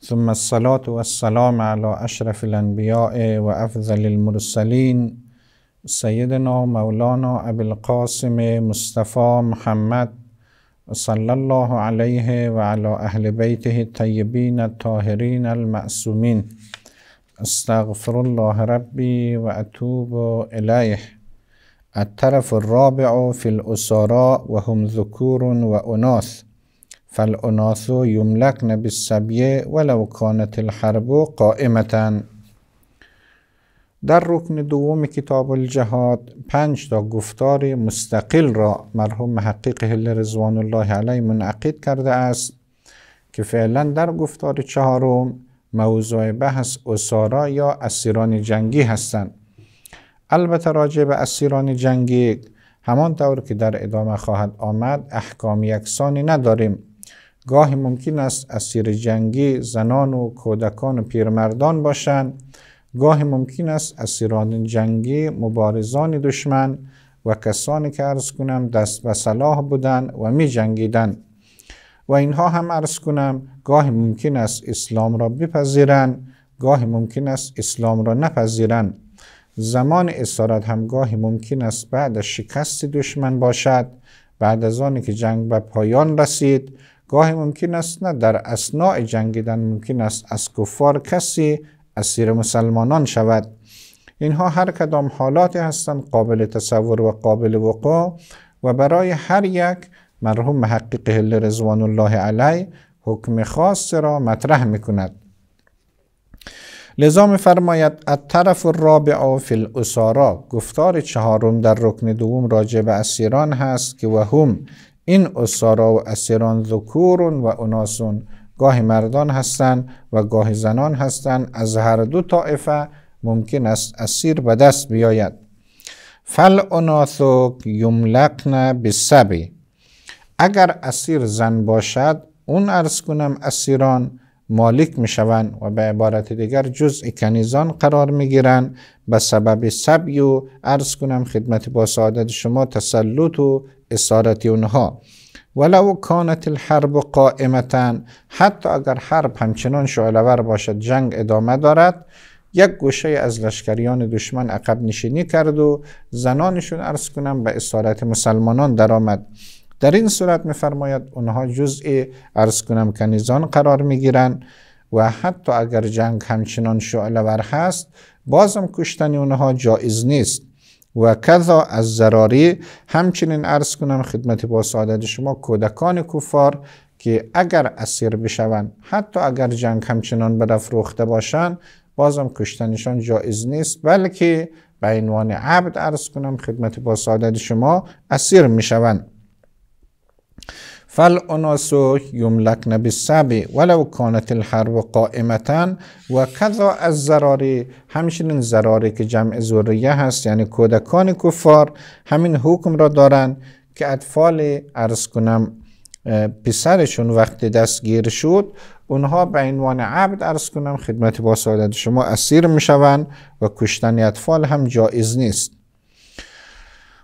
ثم الصلاة والسلام على أشرف الأنبياء وأفضل المرسلين سيدنا مولانا أبي القاسم مصطفى محمد صلى الله عليه وعلى أهل بيته الطيبين الطاهرين المأسومين استغفر الله ربي وأتوب إليه الطرف الرابع في الأسراء وهم ذكور وأناث فالاناس یملکن بالسبیه ولو کانت الحرب قائمتا در رکن دوم کتاب الجهاد پنج تا گفتار مستقل را مرحوم محقق هل رضوان الله علیه منعقد کرده است که فعلا در گفتار چهارم موضوع بحث اسارا یا اسیران جنگی هستند البته راجع به اسیران جنگی همان طور که در ادامه خواهد آمد احکام یکسانی نداریم گاهی ممکن است اسیر جنگی زنان و کودکان و پیرمردان باشند گاهی ممکن است اسیران جنگی مبارزان دشمن و کسانی که ارز کنم دست و صلاح بودن و می و اینها هم ارز کنم گاهی ممکن است اسلام را بپذیرند گاهی ممکن است اسلام را نپذیرند زمان اسارت هم گاهی ممکن است بعد از شکست دشمن باشد بعد از آنی که جنگ به پایان رسید گاهی ممکن است نه در اسناع جنگیدن ممکن است از کفار کسی اسیر مسلمانان شود اینها هر کدام حالاتی هستند قابل تصور و قابل وقوع و برای هر یک مرحوم محقق هل رضوان الله علی حکم خاص را مطرح میکند کند فرماید میفرماید طرف الرابع فی الاسارا گفتار چهارم در رکن دوم راجع به اسیران هست که وهم این اسارا و اسیران ذکورون و اناسون گاهی مردان هستند و گاهی زنان هستند از هر دو طائفه ممکن است اسیر به دست بیاید فل اناثو یملقن بسبی اگر اسیر زن باشد اون ارز کنم اسیران مالک میشون و به عبارت دیگر جز کنیزان قرار میگیرند به سبب سبی و عرض کنم خدمت با سعادت شما تسلط و اسارت اونها ولو کانت الحرب قائمتا حتی اگر حرب همچنان شعلور باشد جنگ ادامه دارد یک گوشه از لشکریان دشمن عقب نشینی کرد و زنانشون عرض کنم به اسارت مسلمانان درآمد در این صورت میفرماید اونها جزء ارز کنم کنیزان قرار میگیرند و حتی اگر جنگ همچنان شعله ور هست بازم کشتن اونها جایز نیست و کذا از ضراری همچنین ارز کنم خدمت با سعادت شما کودکان کفار که اگر اسیر بشوند حتی اگر جنگ همچنان برافروخته باشند بازم کشتنشان جایز نیست بلکه به عنوان عبد ارز کنم خدمت با سعادت شما اسیر میشوند یملک یملکن سبی ولو کانت الحرب قائمتا و کذا از زراری همچنین زراری که جمع زوریه هست یعنی کودکان کفار همین حکم را دارند که اطفال ارز کنم پسرشون وقتی دستگیر شد اونها به عنوان عبد ارز کنم خدمت با سعادت شما اسیر میشوند و کشتن اطفال هم جایز نیست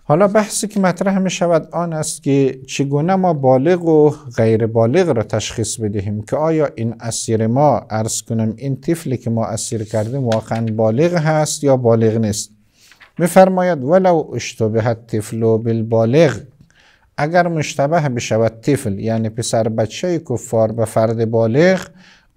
حالا بحثی که مطرح می شود آن است که چگونه ما بالغ و غیر بالغ را تشخیص بدهیم که آیا این اسیر ما ارز کنم این طفلی که ما اسیر کردیم واقعا بالغ هست یا بالغ نیست میفرماید ولو اشتبهت طفل بالبالغ اگر مشتبه بشود طفل یعنی پسر بچه کفار به فرد بالغ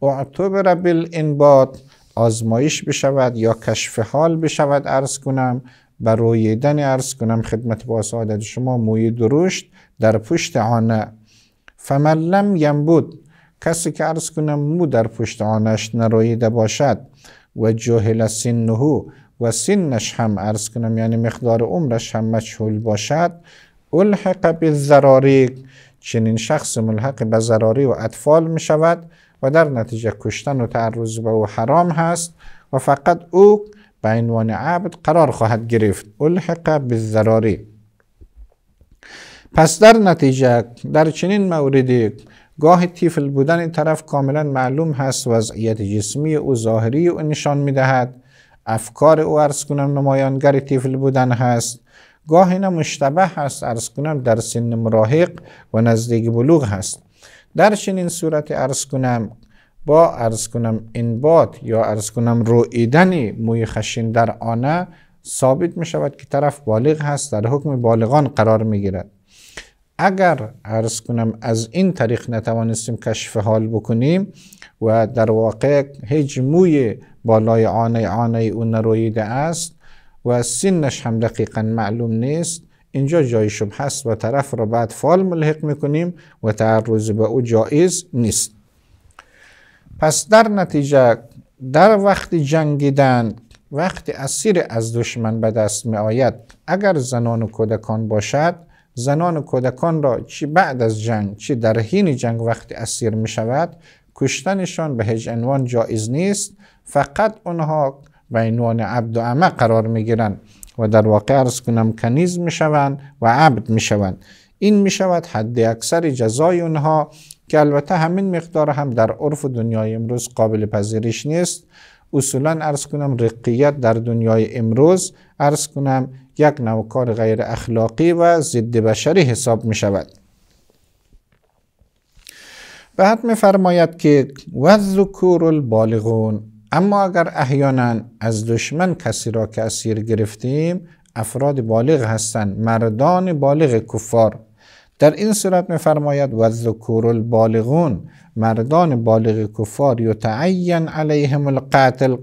اعتبر بالانباط آزمایش بشود یا کشف حال بشود ارز کنم برای دن ارز کنم خدمت با سعادت شما موی درشت در پشت آنه فملم یم بود کسی که ارز کنم مو در پشت آنش نرویده باشد و جاهل سنه و سنش هم ارز کنم یعنی مقدار عمرش هم مجهول باشد الحق ضراری چنین شخص ملحق به زراری و اطفال می شود و در نتیجه کشتن و تعرض به او حرام هست و فقط او به عنوان عبد قرار خواهد گرفت الحق به پس در نتیجه در چنین موردی گاه تیفل بودن این طرف کاملا معلوم هست وضعیت جسمی او ظاهری او نشان میدهد افکار او ارز کنم نمایانگر تیفل بودن هست گاه اینا مشتبه هست ارز کنم در سن مراهق و نزدیک بلوغ هست در چنین صورت ارز کنم با ارز کنم انبات یا ارز کنم رویدن موی خشین در آنه ثابت می شود که طرف بالغ هست در حکم بالغان قرار می گیرد اگر ارز کنم از این طریق نتوانستیم کشف حال بکنیم و در واقع هیچ موی بالای آنه آنه اون رویده است و سنش هم دقیقا معلوم نیست اینجا جای شبه هست و طرف را بعد فال ملحق میکنیم و تعرض به او جایز نیست پس در نتیجه در وقت جنگیدن وقتی اسیر از دشمن به دست می آید اگر زنان و کودکان باشد زنان و کودکان را چی بعد از جنگ چی در حین جنگ وقتی اسیر می شود کشتنشان به هیچ عنوان جایز نیست فقط آنها به عنوان عبد و عمه قرار می گیرند و در واقع ارز کنم کنیز می شوند و عبد می شوند این می شود حد اکثر جزای آنها که البته همین مقدار هم در عرف دنیای امروز قابل پذیرش نیست اصولا ارز کنم رقیت در دنیای امروز ارز کنم یک نوکار غیر اخلاقی و ضد بشری حساب می شود بعد می فرماید که وذکور البالغون اما اگر احیانا از دشمن کسی را که اسیر گرفتیم افراد بالغ هستند مردان بالغ کفار در این صورت میفرماید و ذکور البالغون مردان بالغ کفار یتعین علیهم القتل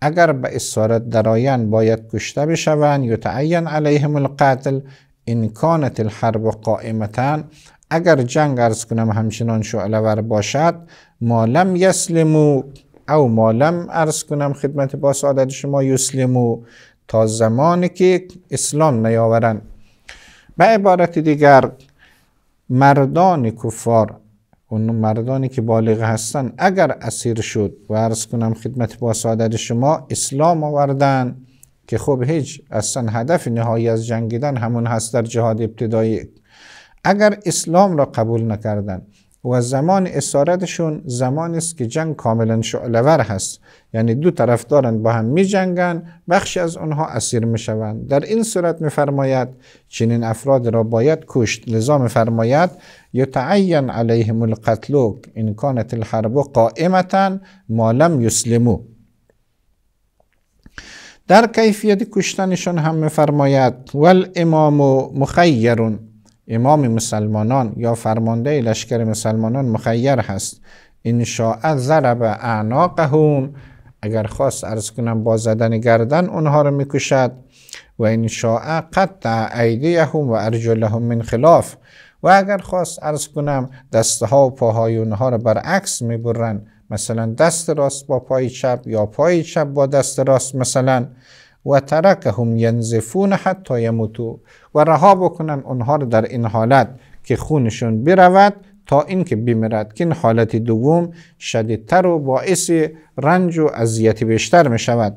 اگر به اسارت دراین باید کشته بشوند یتعین علیهم القتل این کانت الحرب قائمتن اگر جنگ ارز کنم همچنان شعلور باشد مالم یسلمو او مالم ارز کنم خدمت با سعادت شما یسلمو تا زمانی که اسلام نیاورند به عبارت دیگر مردان کفار اون مردانی که بالغ هستن اگر اسیر شد و عرض کنم خدمت با سعادت شما اسلام آوردن که خب هیچ اصلا هدف نهایی از جنگیدن همون هست در جهاد ابتدایی اگر اسلام را قبول نکردند و زمان اسارتشون زمانی است که جنگ کاملا شعلور هست یعنی دو طرف دارن با هم می جنگن بخشی از آنها اسیر می شوند در این صورت می فرماید چنین افراد را باید کشت لذا می فرماید یتعین علیهم القتل این کانت الحرب قائمتا ما لم یسلمو در کیفیت کشتنشان هم می فرماید والامام مخیرون امام مسلمانان یا فرمانده لشکر مسلمانان مخیر هست این شاعت ضرب اعناقهم اگر خواست ارز کنم با زدن گردن اونها رو میکشد و این قطع ایدیهم و ارجلهم من خلاف و اگر خواست ارز کنم دسته ها و پاهای اونها رو برعکس میبرن مثلا دست راست با پای چپ یا پای چپ با دست راست مثلا و ترکهم ینزفون حتی یموتو و رها بکنن اونها رو در این حالت که خونشون برود تا اینکه بمیرد که این حالت دوم شدیدتر و باعث رنج و اذیت بیشتر می شود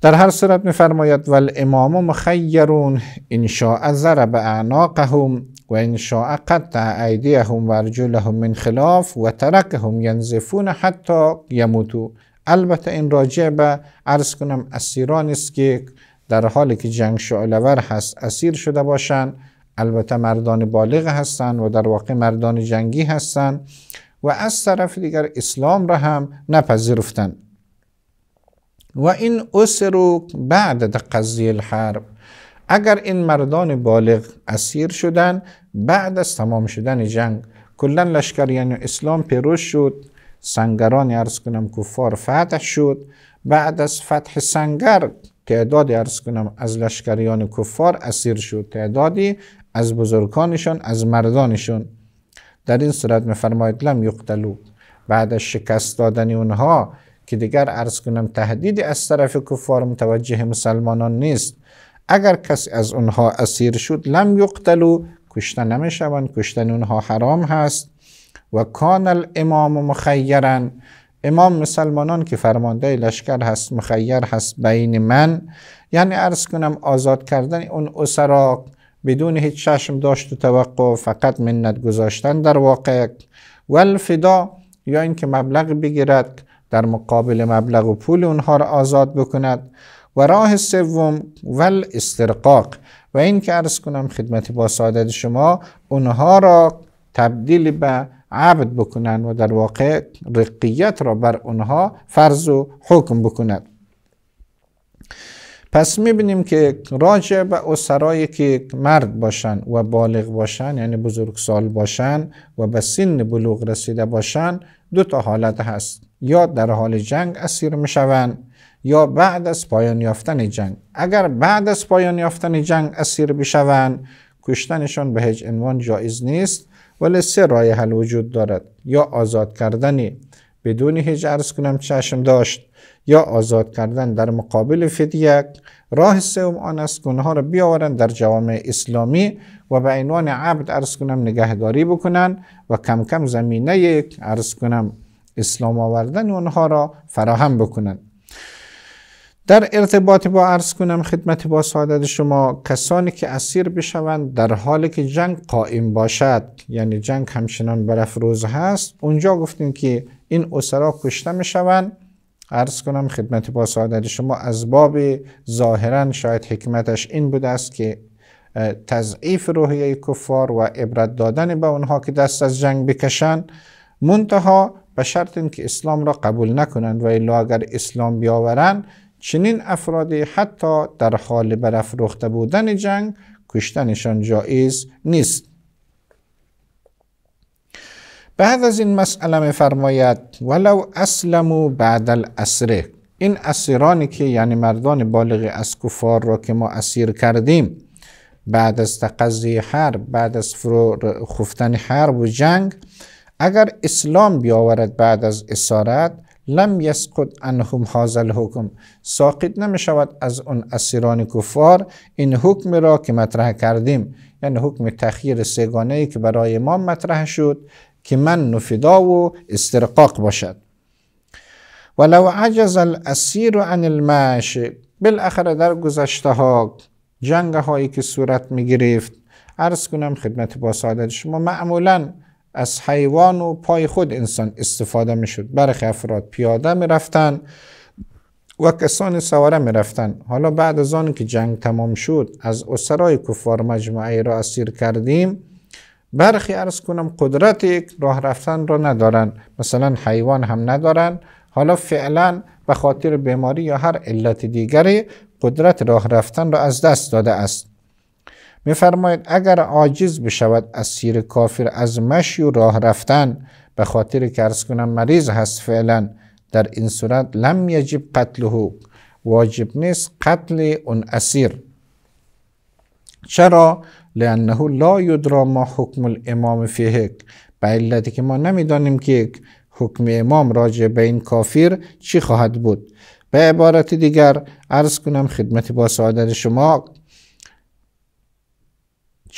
در هر صورت میفرماید والامام مخیرون ان شاء ضرب اعناقهم و ان شاء قطع ایدیهم و ارجلهم من خلاف و ترکهم ینزفون حتی یموتو البته این راجع به عرض کنم اسیران است که در حالی که جنگ شعلور هست اسیر شده باشند البته مردان بالغ هستند و در واقع مردان جنگی هستند و از طرف دیگر اسلام را هم نپذیرفتند و این اسرو بعد قضیه الحرب اگر این مردان بالغ اسیر شدند بعد از تمام شدن جنگ کلا لشکریان یعنی اسلام پیروز شد سنگران ارز کنم کفار فتح شد بعد از فتح سنگر تعدادی ارز کنم از لشکریان کفار اسیر شد تعدادی از بزرگانشان از مردانشون در این صورت میفرماید لم یقتلو بعد از شکست دادن اونها که دیگر ارز کنم تهدیدی از طرف کفار متوجه مسلمانان نیست اگر کسی از اونها اسیر شد لم یقتلو کشته نمیشوند کشتن اونها حرام هست و کان الامام مخیرا امام مسلمانان که فرمانده لشکر هست مخیر هست بین من یعنی عرض کنم آزاد کردن اون اسرا بدون هیچ ششم داشت و توقع فقط منت گذاشتن در واقع فدا یا اینکه مبلغ بگیرد در مقابل مبلغ و پول اونها را آزاد بکند و راه سوم ول استرقاق و این که ارز کنم خدمت با سعادت شما اونها را تبدیل به عبد بکنند و در واقع رقیت را بر آنها فرض و حکم بکند پس میبینیم که راجع به اسرایی که مرد باشند و بالغ باشند یعنی بزرگسال باشند و به سن بلوغ رسیده باشند دو تا حالت هست یا در حال جنگ اسیر میشوند یا بعد از پایان یافتن جنگ اگر بعد از پایان یافتن جنگ اسیر بشوند کشتنشان به هیچ عنوان جایز نیست ولی سه رای حل وجود دارد یا آزاد کردن بدون هیچ عرض کنم چشم داشت یا آزاد کردن در مقابل فدیه راه سوم آن است که اونها را بیاورند در جوامع اسلامی و به عنوان عبد عرض کنم نگهداری بکنند و کم کم زمینه یک عرض کنم اسلام آوردن آنها را فراهم بکنند در ارتباط با عرض کنم خدمت با سعادت شما کسانی که اسیر بشوند در حالی که جنگ قائم باشد یعنی جنگ همچنان روز هست اونجا گفتیم که این اسرا کشته میشوند عرض کنم خدمت با سعادت شما از باب ظاهرا شاید حکمتش این بوده است که تضعیف روحیه کفار و عبرت دادن به اونها که دست از جنگ بکشند منتها به شرط اینکه اسلام را قبول نکنند و الا اگر اسلام بیاورند چنین افرادی حتی در حال برافروخته بودن جنگ کشتنشان جایز نیست بعد از این مسئله می فرماید ولو اسلمو بعد الاسره این اسیرانی که یعنی مردان بالغ از کفار را که ما اسیر کردیم بعد از تقضی حرب بعد از فرو خفتن حرب و جنگ اگر اسلام بیاورد بعد از اسارت لم یسقط عنهم هذا الحکم ساقط نمی شود از اون اسیران کفار این حکم را که مطرح کردیم یعنی حکم تخییر سگانه ای که برای ما مطرح شد که من نفدا و استرقاق باشد ولو عجز الاسیر عن المش بالاخره در گذشته ها جنگ هایی که صورت می گرفت عرض کنم خدمت با سعادت شما معمولاً از حیوان و پای خود انسان استفاده میشد برخی افراد پیاده میرفتن و کسانی سواره میرفتن حالا بعد از آن که جنگ تمام شد از اسرای کفار مجموعه را اسیر کردیم برخی ارز کنم قدرت راه رفتن را ندارن مثلا حیوان هم ندارن حالا فعلا به خاطر بیماری یا هر علت دیگری قدرت راه رفتن را از دست داده است میفرماید اگر عاجز بشود از سیر کافر از مشی و راه رفتن به خاطر که کنم مریض هست فعلا در این صورت لم یجب قتله واجب نیست قتل اون اسیر چرا؟ لانه لا یدرا ما حکم الامام فیهک به علتی که ما نمیدانیم که حکم امام راجع به این کافر چی خواهد بود به عبارت دیگر عرض کنم خدمت با سعادت شما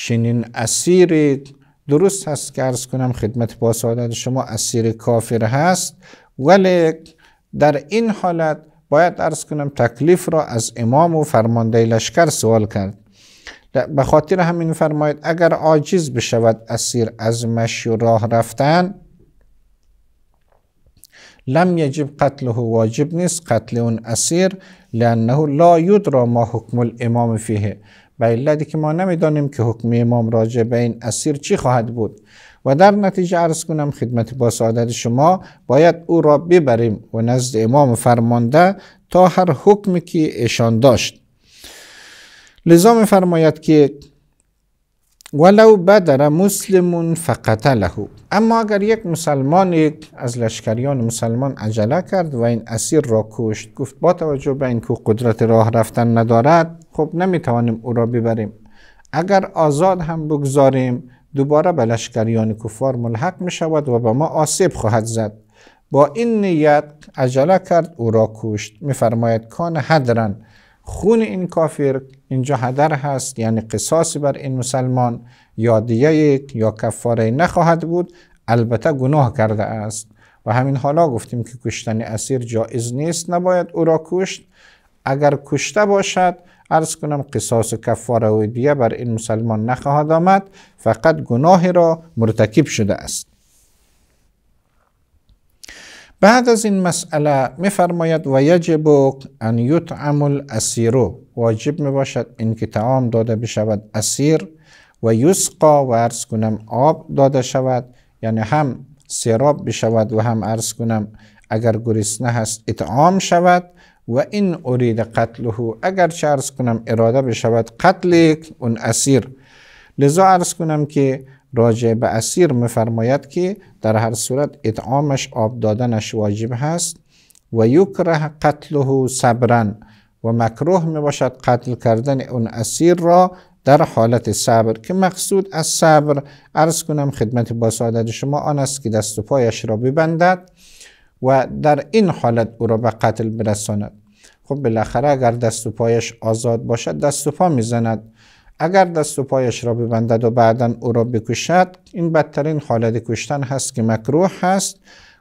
چنین اسیری درست هست که ارز کنم خدمت با شما اسیر کافر هست ولی در این حالت باید ارز کنم تکلیف را از امام و فرمانده لشکر سوال کرد به خاطر همین فرماید اگر عاجز بشود اسیر از مشی راه رفتن لم یجب قتله واجب نیست قتل اون اسیر لانه لا یدرا ما حکم الامام فیه به علتی که ما نمیدانیم که حکم امام راجع به این اسیر چی خواهد بود و در نتیجه عرض کنم خدمت با سعادت شما باید او را ببریم و نزد امام فرمانده تا هر حکمی که ایشان داشت لذا فرماید که ولو بدر مسلمون فقتله اما اگر یک مسلمان یک از لشکریان مسلمان عجله کرد و این اسیر را کشت گفت با توجه به اینکه قدرت راه رفتن ندارد خب نمیتوانیم او را ببریم اگر آزاد هم بگذاریم دوباره به لشکریان کفار ملحق می شود و به ما آسیب خواهد زد با این نیت عجله کرد او را کشت میفرماید کان حدرن خون این کافر اینجا هدر هست یعنی قصاصی بر این مسلمان یا یا کفاره نخواهد بود البته گناه کرده است و همین حالا گفتیم که کشتن اسیر جایز نیست نباید او را کشت اگر کشته باشد ارز کنم قصاص کفاره و دیه بر این مسلمان نخواهد آمد فقط گناه را مرتکب شده است بعد از این مسئله میفرماید و یجب ان یطعم الاسیر واجب می باشد این تعام داده بشود اسیر و یسقا و عرض کنم آب داده شود یعنی هم سیراب بشود و هم عرض کنم اگر گرسنه هست اطعام شود و این ارید قتله اگر چه کنم اراده بشود قتل اون اسیر لذا عرض کنم که راجع به اسیر میفرماید که در هر صورت اطعامش آب دادنش واجب هست و یکره قتله صبرا و مکروه می باشد قتل کردن اون اسیر را در حالت صبر که مقصود از صبر عرض کنم خدمت با شما آن است که دست و پایش را ببندد و در این حالت او را به قتل برساند خب بالاخره اگر دست و پایش آزاد باشد دست و پا میزند اگر دست و پایش را ببندد و بعدا او را بکشد این بدترین حالت کشتن هست که مکروه هست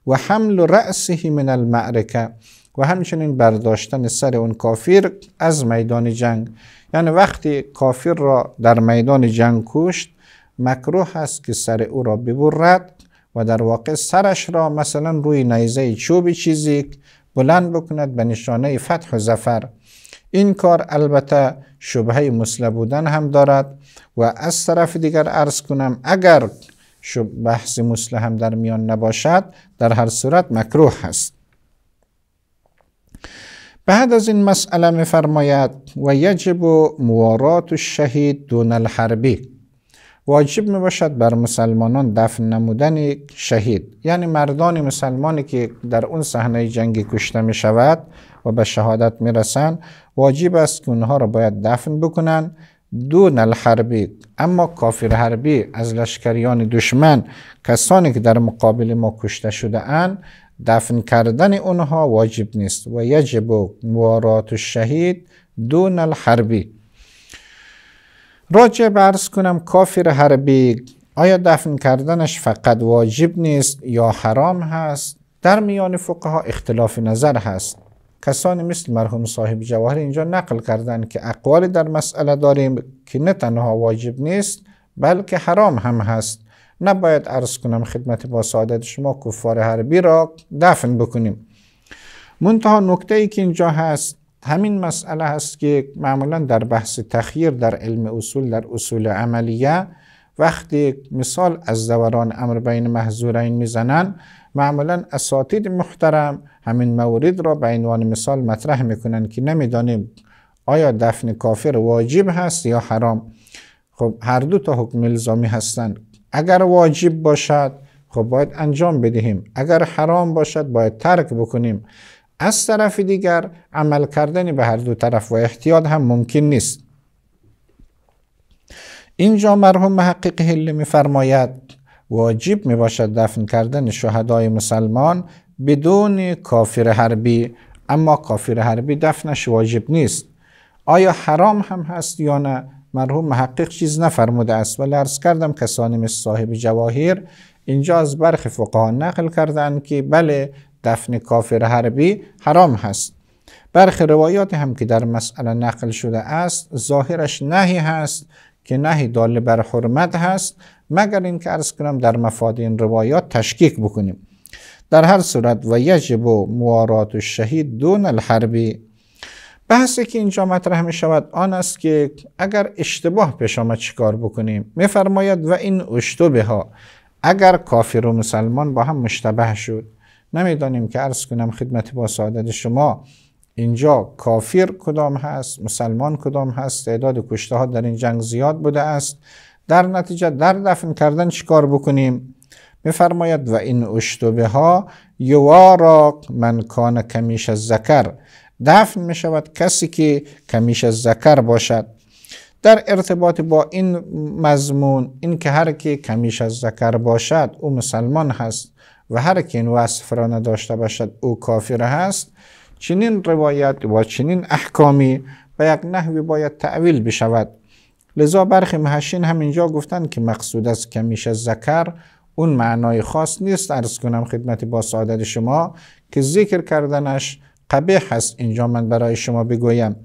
و حمل رأسه من المعرکه و همچنین برداشتن سر اون کافیر از میدان جنگ یعنی وقتی کافیر را در میدان جنگ کشت مکروه است که سر او را ببرد و در واقع سرش را مثلا روی نیزه چوب چیزی بلند بکند به نشانه فتح و زفر این کار البته شبهه مسلم بودن هم دارد و از طرف دیگر ارز کنم اگر بحث مسله هم در میان نباشد در هر صورت مکروه هست بعد از این مسئله می فرماید و یجب موارات شهید دون الحربی واجب می باشد بر مسلمانان دفن نمودن شهید یعنی مردان مسلمانی که در اون صحنه جنگی کشته می شود و به شهادت میرسن واجب است که اونها را باید دفن بکنن دون الحربی اما کافر حربی از لشکریان دشمن کسانی که در مقابل ما کشته شده اند دفن کردن اونها واجب نیست و یجب موارات الشهید دون الحربی راجع برس کنم کافر حربی آیا دفن کردنش فقط واجب نیست یا حرام هست در میان فقها اختلاف نظر هست کسانی مثل مرحوم صاحب جواهر اینجا نقل کردند که اقوال در مسئله داریم که نه تنها واجب نیست بلکه حرام هم هست نباید عرض کنم خدمت با سعادت شما کفار حربی را دفن بکنیم منتها نکته ای که اینجا هست همین مسئله هست که معمولا در بحث تخییر در علم اصول در اصول عملیه وقتی مثال از دوران امر بین محضورین میزنن معمولا اساتید محترم همین مورد را به عنوان مثال مطرح میکنن که نمیدانیم آیا دفن کافر واجب هست یا حرام خب هر دو تا حکم الزامی هستند اگر واجب باشد خب باید انجام بدهیم اگر حرام باشد باید ترک بکنیم از طرف دیگر عمل کردن به هر دو طرف و احتیاط هم ممکن نیست اینجا مرحوم محقق هلی میفرماید واجب می باشد دفن کردن شهدای مسلمان بدون کافر حربی اما کافر حربی دفنش واجب نیست آیا حرام هم هست یا نه مرحوم محقق چیز نفرموده است ولی عرض کردم کسانی مثل صاحب جواهر اینجا از برخی فقها نقل کردن که بله دفن کافر حربی حرام هست برخی روایات هم که در مسئله نقل شده است ظاهرش نهی هست که نهی داله بر حرمت هست مگر که ارز کنم در مفاد این روایات تشکیک بکنیم در هر صورت و یجب و موارات و شهید دون الحربی بحثی که اینجا مطرح می شود آن است که اگر اشتباه پیش آمد چیکار بکنیم میفرماید و این اشتبه ها اگر کافر و مسلمان با هم مشتبه شد نمیدانیم که عرض کنم خدمت با سعادت شما اینجا کافر کدام هست مسلمان کدام هست تعداد کشته ها در این جنگ زیاد بوده است در نتیجه در دفن کردن چیکار بکنیم میفرماید و این اشتبه ها یواراق من کان کمیش ذکر، دفن می شود کسی که کمیش ذکر باشد در ارتباط با این مضمون این که هر که کمیش از ذکر باشد او مسلمان هست و هر که این وصف را نداشته باشد او کافر هست چنین روایت و چنین احکامی به یک نحوی باید تعویل بشود لذا برخی محشین همینجا گفتند که مقصود از کمیش ذکر اون معنای خاص نیست ارز کنم خدمت با سعادت شما که ذکر کردنش قبیح هست اینجا من برای شما بگویم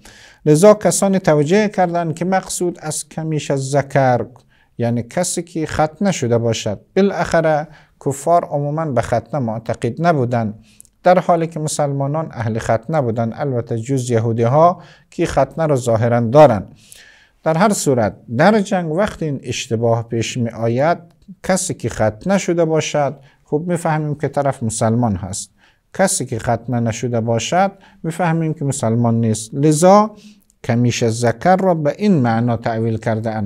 لذا کسانی توجه کردند که مقصود از کمیش از زکر یعنی کسی که ختنه شده باشد بالاخره کفار عموما به ختنه معتقد نبودند در حالی که مسلمانان اهل ختنه بودند البته جز یهودی ها که ختنه را ظاهرا دارند در هر صورت در جنگ وقتی این اشتباه پیش می آید کسی که ختنه شده باشد خوب میفهمیم که طرف مسلمان هست کسی که ختنه نشده باشد میفهمیم که مسلمان نیست لذا کمیش زکر را به این معنا تعویل کرده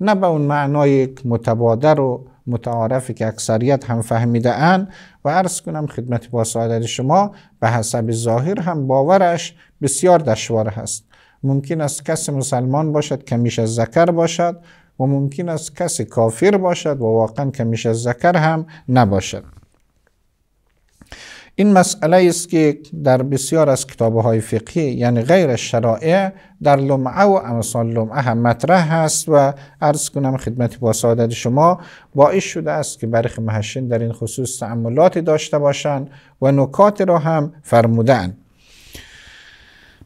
نه به اون معنای متبادر و متعارفی که اکثریت هم فهمیده ان و عرض کنم خدمت با سعادت شما به حسب ظاهر هم باورش بسیار دشوار هست ممکن است کسی مسلمان باشد کمیش از ذکر باشد و ممکن است کسی کافر باشد و واقعا کمیش از ذکر هم نباشد این مسئله است که در بسیار از کتابه های فقهی یعنی غیر شرائع در لمعه و امثال لمعه هم مطرح هست و عرض کنم خدمت با سعادت شما باعث شده است که برخ محشین در این خصوص تعملاتی داشته باشند و نکات را هم فرمودن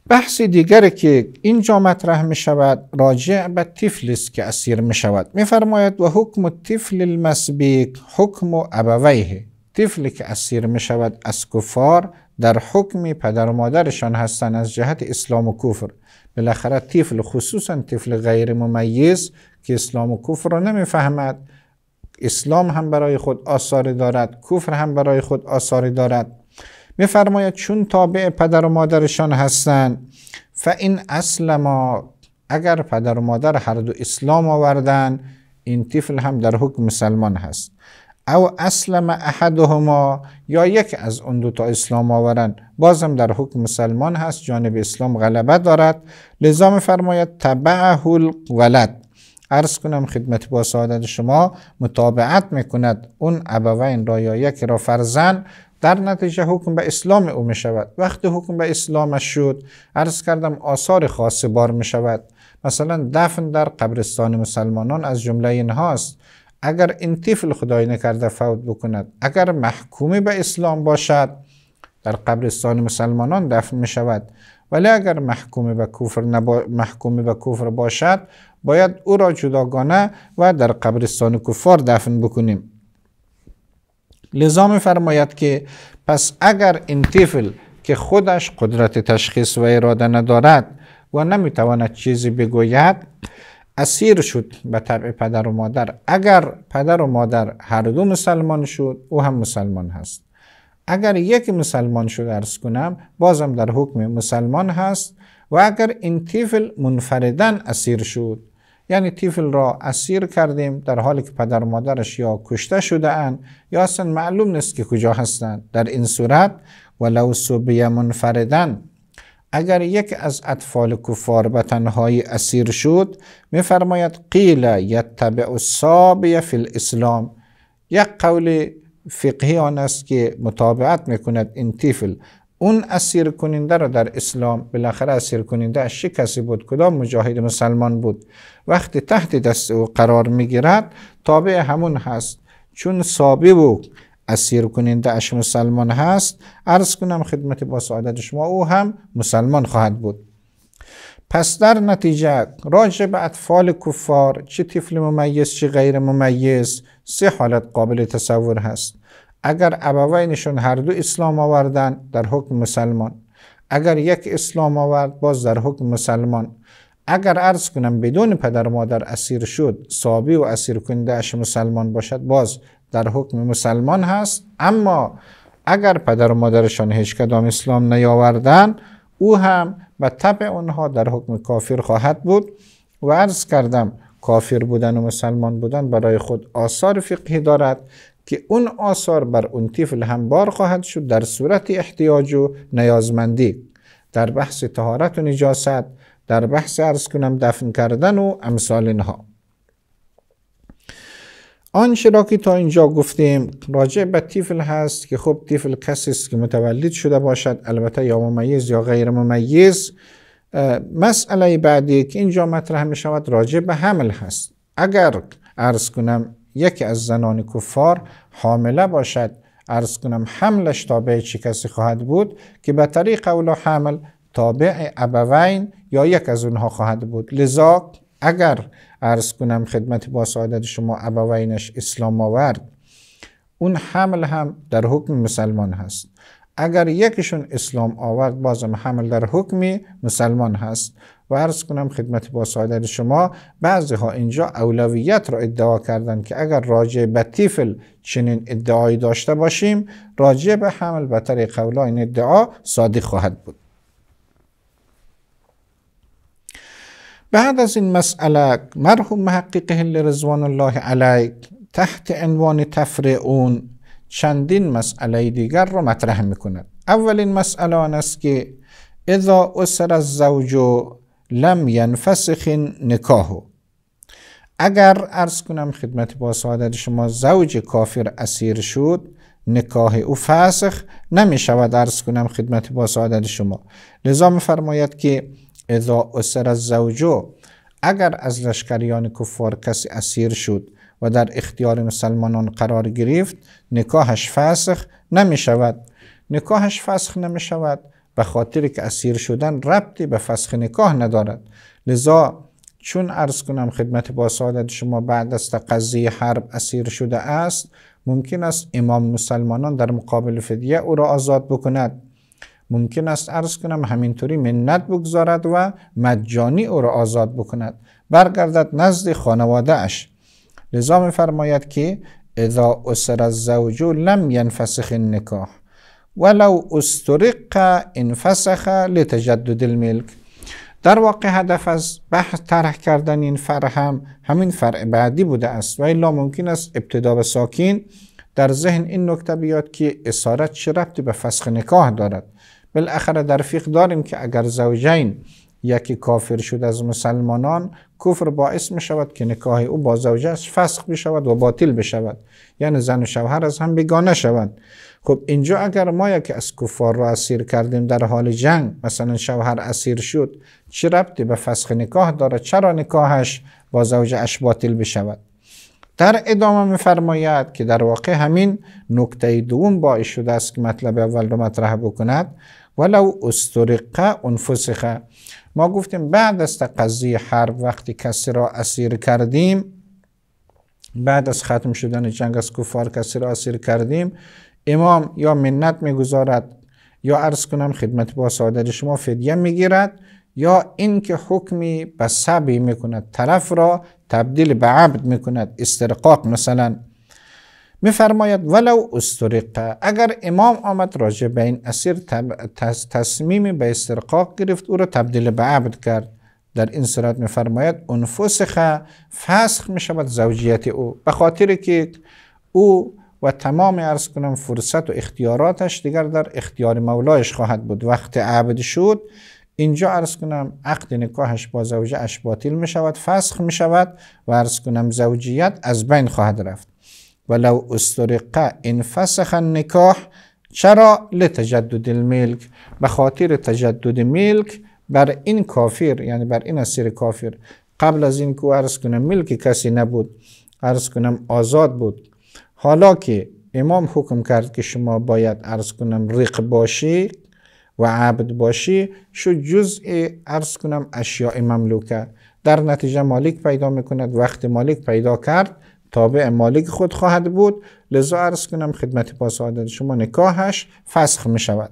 بحث دیگری که اینجا مطرح می شود راجع به طفل است که اسیر می شود می فرماید و حکم طفل المسبیق حکم ابویه طفلی که اسیر می شود از کفار در حکم پدر و مادرشان هستند از جهت اسلام و کفر بالاخره طفل خصوصا طفل غیر ممیز که اسلام و کفر را نمی فهمد. اسلام هم برای خود آثاری دارد کفر هم برای خود آثاری دارد میفرماید چون تابع پدر و مادرشان هستند فاین ما اگر پدر و مادر هر دو اسلام آوردن این طفل هم در حکم مسلمان هست او اسلم احدهما یا یک از اون دوتا اسلام آورن بازم در حکم مسلمان هست جانب اسلام غلبه دارد لذا فرماید تبعه الولد عرض کنم خدمت با سعادت شما مطابعت میکند اون ابوین را یا یک را فرزن در نتیجه حکم به اسلام او می شود وقتی حکم به اسلام شد عرض کردم آثار خاص بار می شود مثلا دفن در قبرستان مسلمانان از جمله این هاست اگر این طفل خدای نکرده فوت بکند اگر محکومی به اسلام باشد در قبرستان مسلمانان دفن می شود ولی اگر محکوم به کفر, نبا... محکومی به کفر باشد باید او را جداگانه و در قبرستان کفار دفن بکنیم لذا فرماید که پس اگر این طفل که خودش قدرت تشخیص و اراده ندارد و نمیتواند چیزی بگوید اسیر شد به طبع پدر و مادر اگر پدر و مادر هر دو مسلمان شد او هم مسلمان هست اگر یک مسلمان شد ارز کنم بازم در حکم مسلمان هست و اگر این تیفل منفردن اسیر شد یعنی تیفل را اسیر کردیم در حالی که پدر و مادرش یا کشته شده اند یا اصلا معلوم نیست که کجا هستند در این صورت ولو صبی منفردن اگر یک از اطفال کفار به تنهایی اسیر شد میفرماید قیل یتبع الصابی فی الاسلام یک قول فقهی آن است که متابعت میکند این طفل اون اسیر کننده را در اسلام بالاخره اسیر کننده از چه کسی بود کدام مجاهد مسلمان بود وقتی تحت دست او قرار میگیرد تابع همون هست چون صابی بود اسیر کننده اش مسلمان هست عرض کنم خدمت با سعادت شما او هم مسلمان خواهد بود پس در نتیجه راجع به اطفال کفار چه طفل ممیز چه غیر ممیز سه حالت قابل تصور هست اگر ابوینشون هر دو اسلام آوردن در حکم مسلمان اگر یک اسلام آورد باز در حکم مسلمان اگر عرض کنم بدون پدر مادر اسیر شد صابی و اسیر کننده اش مسلمان باشد باز در حکم مسلمان هست اما اگر پدر و مادرشان هیچ کدام اسلام نیاوردن او هم به طبع آنها در حکم کافر خواهد بود و عرض کردم کافر بودن و مسلمان بودن برای خود آثار فقهی دارد که اون آثار بر اون طفل هم بار خواهد شد در صورت احتیاج و نیازمندی در بحث تهارت و نجاست در بحث ارز کنم دفن کردن و امثال اینها آنچه را که تا اینجا گفتیم راجع به تیفل هست که خب تیفل کسی است که متولد شده باشد البته یا ممیز یا غیر ممیز مسئله بعدی که اینجا مطرح می شود راجع به حمل هست اگر ارز کنم یکی از زنان کفار حامله باشد ارز کنم حملش تابع چه کسی خواهد بود که به طریق اولا حمل تابع ابوین یا یک از اونها خواهد بود لذا اگر عرض کنم خدمت با سعادت شما ابوینش اسلام آورد اون حمل هم در حکم مسلمان هست اگر یکشون اسلام آورد بازم حمل در حکم مسلمان هست و عرض کنم خدمت با سعادت شما بعضی ها اینجا اولویت را ادعا کردن که اگر راجع به تیفل چنین ادعایی داشته باشیم راجع به حمل به طریق قولا این ادعا صادق خواهد بود بعد از این مسئله مرحوم محقق هل رزوان الله علیه تحت عنوان تفریعون چندین مسئله دیگر را مطرح میکند اولین مسئله آن است که اذا اسر از لم ینفسخ نکاهو اگر ارز کنم خدمت با سعادت شما زوج کافر اسیر شد نکاه او فسخ نمی شود ارز کنم خدمت با سعادت شما لذا می فرماید که اذا اسر از زوجو اگر از لشکریان کفار کسی اسیر شد و در اختیار مسلمانان قرار گرفت نکاهش فسخ نمی شود نکاحش فسخ نمی شود به خاطر که اسیر شدن ربطی به فسخ نکاه ندارد لذا چون ارز کنم خدمت با سعادت شما بعد از قضیه حرب اسیر شده است ممکن است امام مسلمانان در مقابل فدیه او را آزاد بکند ممکن است عرض کنم همینطوری منت بگذارد و مجانی او را آزاد بکند برگردد نزد خانواده اش لذا فرماید که اذا اسر الزوج لم ینفسخ النکاح ولو استرق انفسخ لتجدد الملک در واقع هدف از بحث طرح کردن این فرع هم همین فرع بعدی بوده است و الا ممکن است ابتدا به ساکین در ذهن این نکته بیاد که اسارت چه ربطی به فسخ نکاح دارد بالاخره در فیق داریم که اگر زوجین یکی کافر شد از مسلمانان کفر باعث می شود که نکاح او با زوجش فسخ شود و باطل بشود یعنی زن و شوهر از هم بیگانه شود خب اینجا اگر ما یکی از کفار را اسیر کردیم در حال جنگ مثلا شوهر اسیر شد چه ربطی به فسخ نکاح داره چرا نکاحش با اش باطل بشود در ادامه میفرماید که در واقع همین نکته دوم باعث شده است که مطلب اول را مطرح بکند ولو استرقه انفسخه ما گفتیم بعد از تقضی حرب وقتی کسی را اسیر کردیم بعد از ختم شدن جنگ از کفار کسی را اسیر کردیم امام یا منت میگذارد یا عرض کنم خدمت با سعادت شما فدیه میگیرد یا اینکه حکمی به سبی میکند طرف را تبدیل به عبد میکند استرقاق مثلا میفرماید ولو استرقه اگر امام آمد راجع به این اسیر تصمیمی به استرقاق گرفت او را تبدیل به عبد کرد در این صورت میفرماید انفسخه فسخ می شود زوجیت او به خاطر که او و تمام ارز کنم فرصت و اختیاراتش دیگر در اختیار مولایش خواهد بود وقت عبد شد اینجا ارز کنم عقد نکاهش با زوجه اش باطل می شود فسخ می شود و ارز کنم زوجیت از بین خواهد رفت ولو استرقه این فسخ نکاح چرا لتجدد الملک به خاطر تجدد ملک بر این کافر یعنی بر این اسیر کافر قبل از این که عرض کنم ملک کسی نبود عرض کنم آزاد بود حالا که امام حکم کرد که شما باید عرض کنم ریق باشی و عبد باشی شو جزء عرض کنم اشیاء مملوکه در نتیجه مالک پیدا میکند وقت مالک پیدا کرد تابع مالک خود خواهد بود لذا عرض کنم خدمت پاسادت شما نکاهش فسخ می شود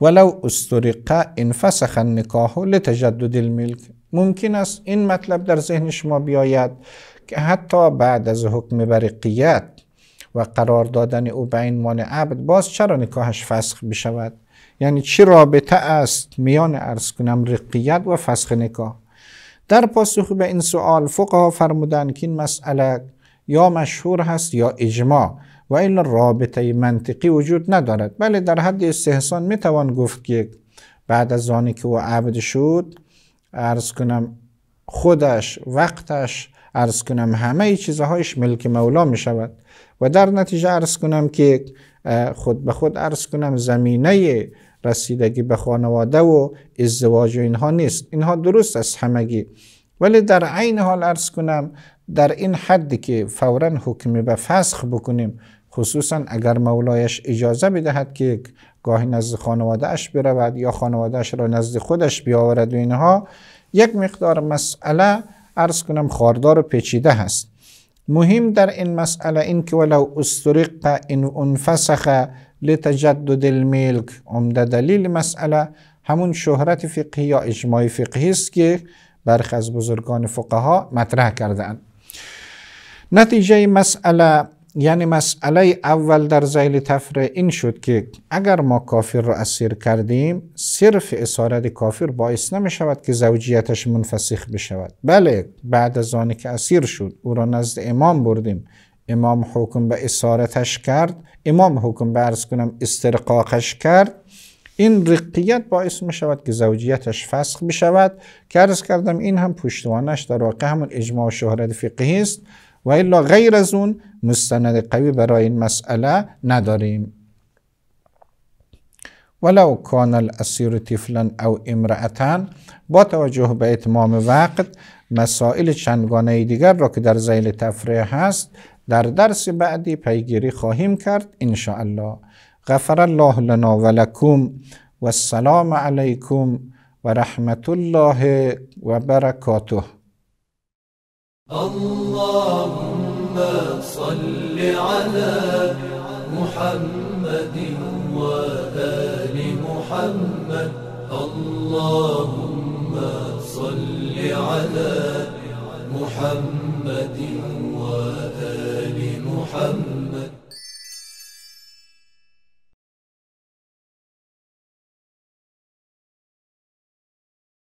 ولو استرقه این فسخ نکاح لتجدد الملک ممکن است این مطلب در ذهن شما بیاید که حتی بعد از حکم برقیت و قرار دادن او به این عبد باز چرا نکاهش فسخ شود یعنی چه رابطه است میان ارز کنم رقیت و فسخ نکاه در پاسخ به این سوال فقها فرمودند که این مسئله یا مشهور هست یا اجماع و این رابطه منطقی وجود ندارد بله در حد استحسان میتوان گفت که بعد از آنی که او عبد شد ارز کنم خودش وقتش ارز کنم همه چیزهایش ملک مولا می شود و در نتیجه ارز کنم که خود به خود ارز کنم زمینه رسیدگی به خانواده و ازدواج و اینها نیست اینها درست است همگی ولی در عین حال عرض کنم در این حدی که فورا حکم به فسخ بکنیم خصوصا اگر مولایش اجازه بدهد که گاهی نزد خانواده اش برود یا خانواده اش را نزد خودش بیاورد و اینها یک مقدار مسئله عرض کنم خاردار و پیچیده هست مهم در این مسئله این که ولو استرق این فسخه لتجدد الملک عمده دلیل مسئله همون شهرت فقهی یا اجماع فقهی است که برخی از بزرگان فقها مطرح کردهاند نتیجه مسئله یعنی مسئله اول در زیل تفره این شد که اگر ما کافر را اسیر کردیم صرف اسارت کافر باعث نمی شود که زوجیتش منفسخ بشود بله بعد از آنی که اسیر شد او را نزد امام بردیم امام حکم به اسارتش کرد امام حکم به ارز کنم استرقاقش کرد این رقیت باعث می شود که زوجیتش فسخ شود که ارز کردم این هم پشتوانش در واقع همون اجماع شهرت فقهی است و الا غیر از اون مستند قوی برای این مسئله نداریم ولو کان الاسیر طفلا او امرأتا با توجه به اتمام وقت مسائل چندگانه دیگر را که در زیل تفریح هست در درس بعدی پیگیری خواهیم کرد ان الله غفر الله لنا و لکم و السلام علیکم و رحمت الله و برکاته اللهم صل على محمد و آل محمد اللهم صل على محمد صلاة محمد